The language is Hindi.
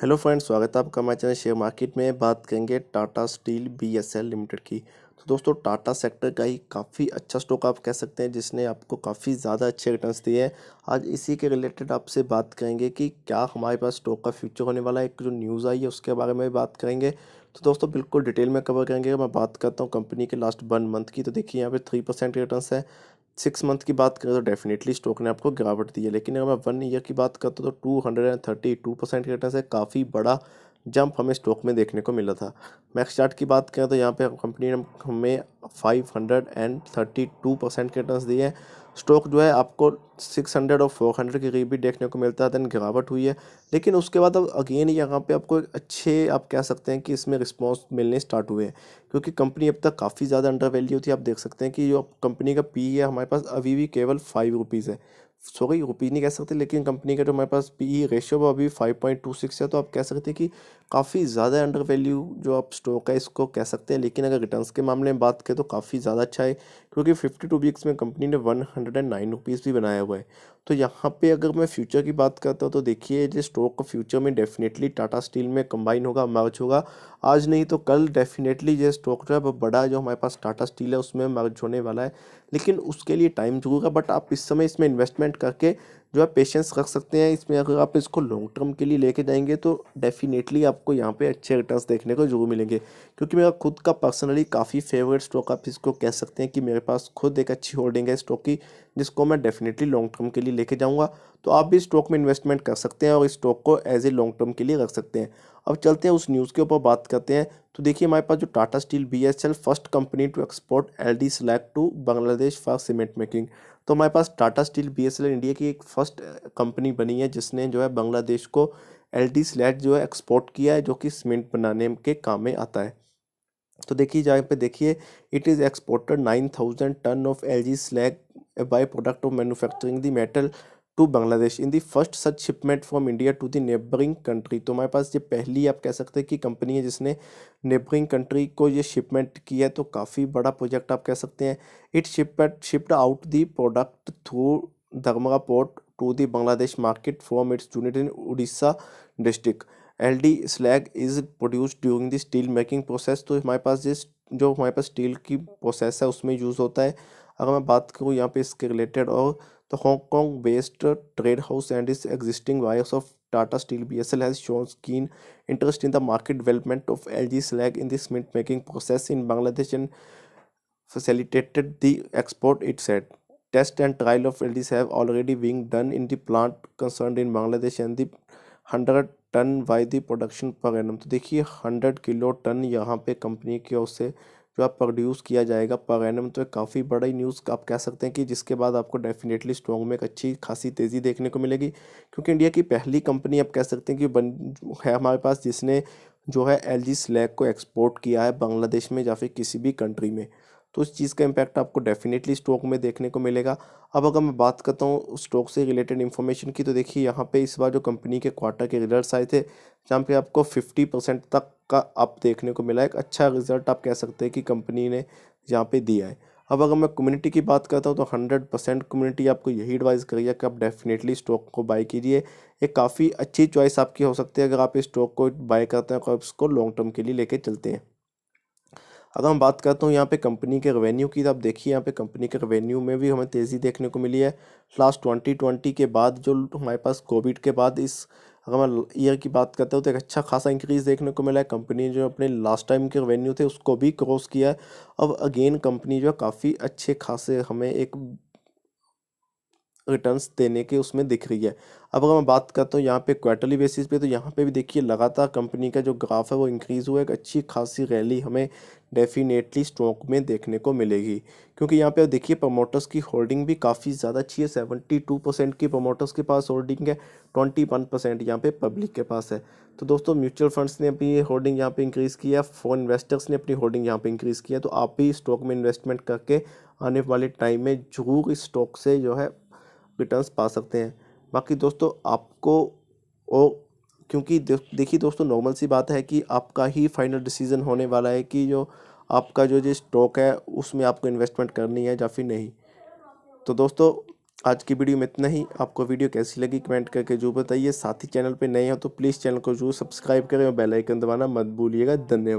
हेलो फ्रेंड्स स्वागत है आपका मैं चैनल शेयर मार्केट में बात करेंगे टाटा स्टील बीएसएल लिमिटेड की तो दोस्तों टाटा सेक्टर का ही काफ़ी अच्छा स्टॉक आप कह सकते हैं जिसने आपको काफ़ी ज़्यादा अच्छे रिटर्न्स दिए हैं आज इसी के रिलेटेड आपसे बात करेंगे कि क्या हमारे पास स्टॉक का फ्यूचर होने वाला है एक जो न्यूज़ आई है उसके बारे में बात करेंगे तो दोस्तों बिल्कुल डिटेल में कवर करेंगे मैं बात करता हूँ कंपनी के लास्ट वन मंथ की तो देखिए यहाँ पे थ्री परसेंट रिटर्न है सिक्स मंथ की बात करें तो डेफिनेटली स्टॉक ने आपको गिरावट दी है लेकिन अगर मैं वन ईयर की बात करता हूँ तो two hundred and thirty two percent return है काफ़ी बड़ा जंप हमें स्टॉक में देखने को मिला था मैक्स चार्ट की बात करें तो यहाँ पे कंपनी ने हमें 532 परसेंट के रिटर्न दिए हैं स्टॉक जो है आपको 600 और 400 के करीब भी देखने को मिलता है देन गिरावट हुई है लेकिन उसके बाद अब अगेन यहाँ पे आपको एक अच्छे आप कह सकते हैं कि इसमें रिस्पॉन्स मिलने स्टार्ट हुए हैं क्योंकि कंपनी अब तक काफ़ी ज़्यादा अंडर वैल्यू थी आप देख सकते हैं कि जो कंपनी का पी है e हमारे पास अभी भी केवल फाइव रुपीज़ है सो गई पी नहीं कह सकते लेकिन कंपनी का जो हमारे पास पी ई रेशियो वो अभी फाइव पॉइंट टू सिक्स है तो आप कह सकते हैं कि काफ़ी ज़्यादा अंडर वैल्यू जो आप स्टॉक है इसको कह सकते हैं लेकिन अगर रिटर्न्स के मामले में बात करें तो काफ़ी ज़्यादा अच्छा है क्योंकि फिफ्टी टू वीक्स में कंपनी ने one hundred and nine rupees भी बनाया हुआ है तो यहाँ पे अगर मैं फ्यूचर की बात करता हूँ तो देखिए ये स्टॉक फ्यूचर में डेफिनेटली टाटा स्टील में कंबाइन होगा मर्ज होगा आज नहीं तो कल डेफिनेटली ये स्टॉक जो है बड़ा जो हमारे पास टाटा स्टील है उसमें मर्ज होने वाला है लेकिन उसके लिए टाइम जरूर है बट आप इस समय इसमें इन्वेस्टमेंट करके जो आप पेशेंस रख सकते हैं इसमें अगर आप इसको लॉन्ग टर्म के लिए लेके जाएंगे तो डेफिनेटली आपको यहाँ पे अच्छे रिटर्न्स देखने को जरूर मिलेंगे क्योंकि मेरा खुद का पर्सनली काफ़ी फेवरेट स्टॉक आप इसको कह सकते हैं कि मेरे पास खुद एक अच्छी होल्डिंग है स्टॉक की जिसको मैं डेफिनेटली लॉन्ग टर्म के लिए लेके जाऊँगा तो आप भी स्टॉक में इन्वेस्टमेंट कर सकते हैं और इस स्टॉक को एज ए लॉन्ग टर्म के लिए रख सकते हैं अब चलते हैं उस न्यूज़ के ऊपर बात करते हैं तो देखिए हमारे पास जो Tata steel B S L first company to export L D slag to Bangladesh for cement making तो हमारे पास Tata steel B S L India की एक फर्स्ट कंपनी बनी है जिसने जो है बांग्लादेश को एल डी स्लैग जो है एक्सपोर्ट किया है जो कि सीमेंट बनाने के काम में आता है तो देखिए जहाँ पे देखिए it is exported nine thousand ton of L G slag by product of manufacturing the metal to Bangladesh in the first such shipment from India to the neighbouring country तो हमारे पास ये पहली आप कह सकते हैं कि कंपनी है जिसने नेबरिंग कंट्री को ये शिपमेंट की है तो काफ़ी बड़ा प्रोजेक्ट आप कह सकते हैं it shipment shipped out the product through Dhamra port to the Bangladesh market from its unit in Orissa district L D slag is produce during the steel making process तो हमारे पास जिस जो हमारे पास स्टील की प्रोसेस है उसमें यूज़ होता है अगर मैं बात करूँ यहाँ पे इसके रिलेटेड और The Hong Kong based trade house and its existing wires of Tata Steel BSL has shown keen interest in the market development of LG slag in the cement making process in Bangladesh and facilitated the export, it said. Test and trial of LDs have already been done in the plant concerned in Bangladesh and the 100 ton by the production per annum तो देखिए हंड्रेड किलो टन यहाँ पे कंपनी की ओर से जो आप प्रोड्यूस किया जाएगा पर एनम तो एक काफ़ी बड़ा ही न्यूज़ आप कह सकते हैं कि जिसके बाद आपको डेफिनेटली स्ट्रॉन्ग में एक अच्छी खासी तेज़ी देखने को मिलेगी क्योंकि इंडिया की पहली कंपनी आप कह सकते हैं कि बन है हमारे पास जिसने जो है एल जी स्लैग को एक्सपोर्ट किया है बांग्लादेश में या फिर किसी भी कंट्री में तो उस चीज़ का इम्पैक्ट आपको डेफिनेटली स्टॉक में देखने को मिलेगा अब अगर मैं बात करता हूँ स्टॉक से रिलेटेड इन्फॉर्मेशन की तो देखिए यहाँ पे इस बार जो कंपनी के क्वार्टर के रिजल्ट आए थे जहाँ पे आपको फिफ्टी परसेंट तक का अप देखने को मिला एक अच्छा रिजल्ट आप कह सकते हैं कि कंपनी ने यहाँ पर दिया है अब अगर मैं कम्युनिटी की बात करता हूँ तो हंड्रेड परसेंट कम्युनिटी आपको यही एडवाइस करिए कि आप डेफिनेटली स्टॉक को बाय कीजिए एक काफ़ी अच्छी चॉइस आपकी हो सकती है अगर आप इस स्टॉक को बाय करते हैं और इसको लॉन्ग टर्म के लिए लेके चलते हैं अगर मैं बात करता हूँ यहाँ पे कंपनी के रेवेन्यू की तो आप देखिए यहाँ पे कंपनी के रेवेन्यू में भी हमें तेज़ी देखने को मिली है लास्ट ट्वेंटी ट्वेंटी के बाद जो हमारे पास कोविड के बाद इस अगर मैं ईयर की बात करता हूँ तो एक अच्छा खासा इंक्रीज़ देखने को मिला है कंपनी जो अपने लास्ट टाइम के रेवेन्यू थे उसको भी क्रॉस किया है अब अगेन कंपनी जो है काफ़ी अच्छे खासे हमें एक रिटर्न्स देने के उसमें दिख रही है अब अगर मैं बात करता हूँ यहाँ पे क्वार्टरली बेसिस पे तो यहाँ पे भी देखिए लगातार कंपनी का जो ग्राफ है वो इंक्रीज़ हुआ है एक अच्छी खासी रैली हमें डेफिनेटली स्टॉक में देखने को मिलेगी क्योंकि यहाँ पे आप देखिए प्रमोटर्स की होल्डिंग भी काफ़ी ज़्यादा अच्छी है सेवेंटी टू परसेंट की प्रमोटर्स के पास होल्डिंग है ट्वेंटी वन परसेंट यहाँ पे पब्लिक के पास है तो दोस्तों म्यूचुअल फंड्स ने अपनी होल्डिंग यहाँ पे इंक्रीज़ किया फोन इन्वेस्टर्स ने अपनी होल्डिंग यहाँ पर इंक्रीज़ किया तो आप भी स्टॉक में इन्वेस्टमेंट करके आने वाले टाइम में जरूर इस स्टॉक से जो है रिटर्न पा सकते हैं बाकी दोस्तों आपको और क्योंकि देखिए दोस्तों नॉर्मल सी बात है कि आपका ही फाइनल डिसीज़न होने वाला है कि जो आपका जो जो स्टॉक है उसमें आपको इन्वेस्टमेंट करनी है या फिर नहीं तो दोस्तों आज की वीडियो में इतना ही आपको वीडियो कैसी लगी कमेंट करके जरूर बताइए साथ ही चैनल पर नए हो तो प्लीज़ चैनल को जरूर सब्सक्राइब करें और बेलाइकन दबाना मत भूलिएगा धन्यवाद